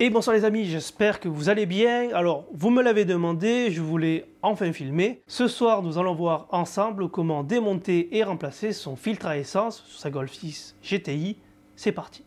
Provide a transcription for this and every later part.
Et bonsoir les amis, j'espère que vous allez bien. Alors, vous me l'avez demandé, je voulais enfin filmer. Ce soir, nous allons voir ensemble comment démonter et remplacer son filtre à essence sur sa Golf 6 GTI. C'est parti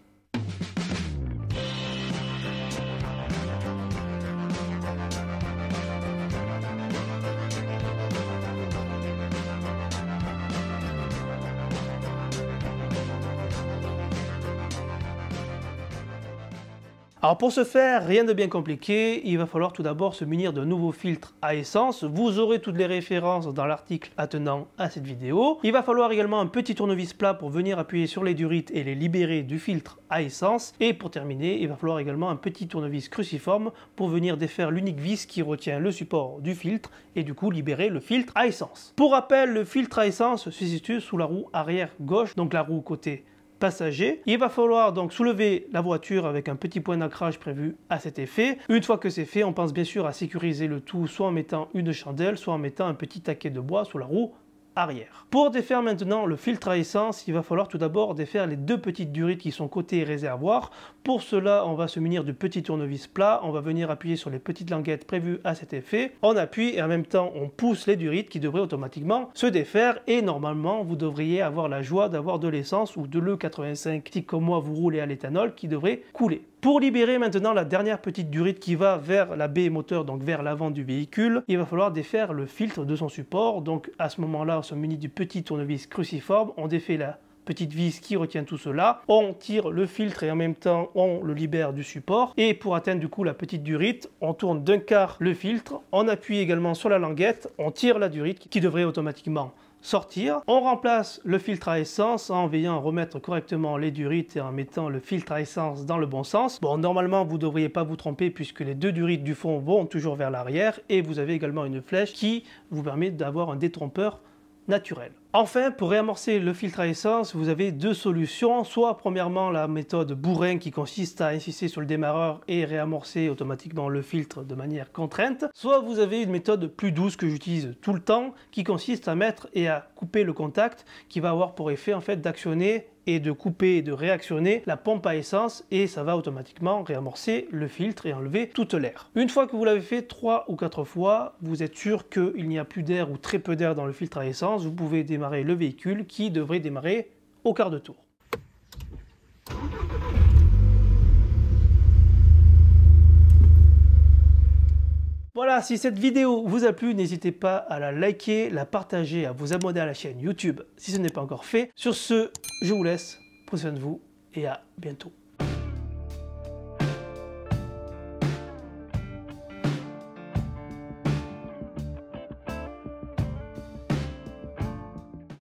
Alors pour ce faire, rien de bien compliqué, il va falloir tout d'abord se munir de nouveau filtre à essence. Vous aurez toutes les références dans l'article attenant à cette vidéo. Il va falloir également un petit tournevis plat pour venir appuyer sur les durites et les libérer du filtre à essence. Et pour terminer, il va falloir également un petit tournevis cruciforme pour venir défaire l'unique vis qui retient le support du filtre et du coup libérer le filtre à essence. Pour rappel, le filtre à essence se situe sous la roue arrière gauche, donc la roue côté passagers. Il va falloir donc soulever la voiture avec un petit point d'ancrage prévu à cet effet. Une fois que c'est fait, on pense bien sûr à sécuriser le tout soit en mettant une chandelle, soit en mettant un petit taquet de bois sous la roue arrière. Pour défaire maintenant le filtre à essence, il va falloir tout d'abord défaire les deux petites durites qui sont côté réservoir. Pour cela, on va se munir de petits tournevis plat, on va venir appuyer sur les petites languettes prévues à cet effet. On appuie et en même temps, on pousse les durites qui devraient automatiquement se défaire et normalement, vous devriez avoir la joie d'avoir de l'essence ou de l'E85 qui comme moi vous roulez à l'éthanol qui devrait couler. Pour libérer maintenant la dernière petite durite qui va vers la baie moteur, donc vers l'avant du véhicule, il va falloir défaire le filtre de son support. Donc à ce moment-là, sont munis du petit tournevis cruciforme. On défait la petite vis qui retient tout cela. On tire le filtre et en même temps on le libère du support. Et pour atteindre du coup la petite durite, on tourne d'un quart le filtre. On appuie également sur la languette. On tire la durite qui devrait automatiquement sortir. On remplace le filtre à essence en veillant à remettre correctement les durites et en mettant le filtre à essence dans le bon sens. Bon, normalement, vous ne devriez pas vous tromper puisque les deux durites du fond vont toujours vers l'arrière et vous avez également une flèche qui vous permet d'avoir un détrompeur Enfin, pour réamorcer le filtre à essence, vous avez deux solutions. Soit premièrement la méthode bourrin qui consiste à insister sur le démarreur et réamorcer automatiquement le filtre de manière contrainte. Soit vous avez une méthode plus douce que j'utilise tout le temps qui consiste à mettre et à couper le contact qui va avoir pour effet en fait d'actionner et de couper et de réactionner la pompe à essence et ça va automatiquement réamorcer le filtre et enlever toute l'air. Une fois que vous l'avez fait 3 ou 4 fois, vous êtes sûr qu'il n'y a plus d'air ou très peu d'air dans le filtre à essence, vous pouvez démarrer le véhicule qui devrait démarrer au quart de tour. Voilà, si cette vidéo vous a plu, n'hésitez pas à la liker, la partager, à vous abonner à la chaîne YouTube si ce n'est pas encore fait. Sur ce, je vous laisse, prenez soin de vous et à bientôt.